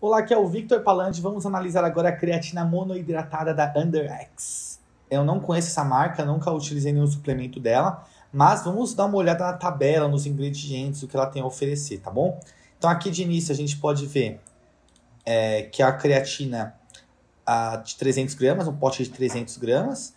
Olá, aqui é o Victor Palante. Vamos analisar agora a creatina monoidratada da UnderX. Eu não conheço essa marca, nunca utilizei nenhum suplemento dela, mas vamos dar uma olhada na tabela, nos ingredientes, o que ela tem a oferecer, tá bom? Então, aqui de início, a gente pode ver é, que a creatina a, de 300 gramas, um pote de 300 gramas,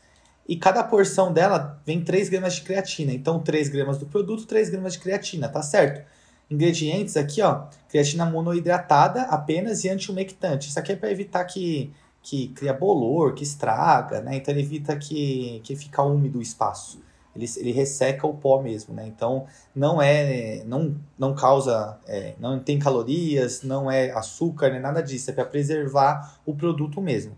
e cada porção dela vem 3 gramas de creatina. Então, 3 gramas do produto, 3 gramas de creatina, tá certo? Ingredientes aqui, ó, creatina monoidratada apenas e antiumectante. Isso aqui é para evitar que, que cria bolor, que estraga, né? Então, ele evita que, que fica úmido o espaço. Ele, ele resseca o pó mesmo, né? Então, não é, não, não causa, é, não tem calorias, não é açúcar, né? nada disso. É para preservar o produto mesmo.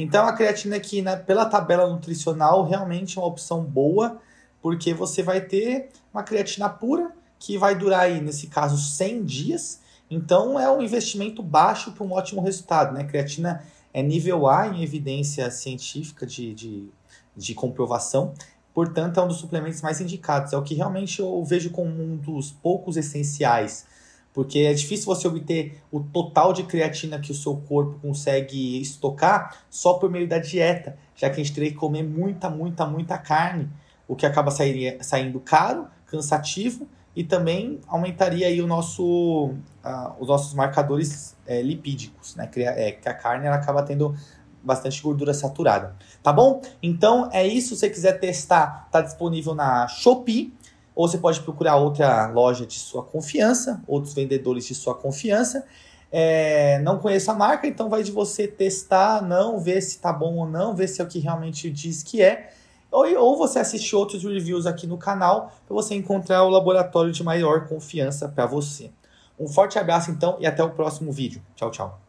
Então a creatina aqui, pela tabela nutricional realmente é uma opção boa, porque você vai ter uma creatina pura que vai durar aí, nesse caso, 100 dias. Então é um investimento baixo para um ótimo resultado, né? Creatina é nível A em evidência científica de, de, de comprovação, portanto é um dos suplementos mais indicados. É o que realmente eu vejo como um dos poucos essenciais porque é difícil você obter o total de creatina que o seu corpo consegue estocar só por meio da dieta, já que a gente teria que comer muita, muita, muita carne, o que acaba sairia, saindo caro, cansativo e também aumentaria aí o nosso, os nossos marcadores é, lipídicos, né? Que, é, que a carne ela acaba tendo bastante gordura saturada, tá bom? Então é isso. Se você quiser testar, tá disponível na Shopee ou você pode procurar outra loja de sua confiança, outros vendedores de sua confiança. É, não conheço a marca, então vai de você testar, não, ver se tá bom ou não, ver se é o que realmente diz que é. Ou, ou você assiste outros reviews aqui no canal para você encontrar o laboratório de maior confiança para você. Um forte abraço então e até o próximo vídeo. Tchau, tchau.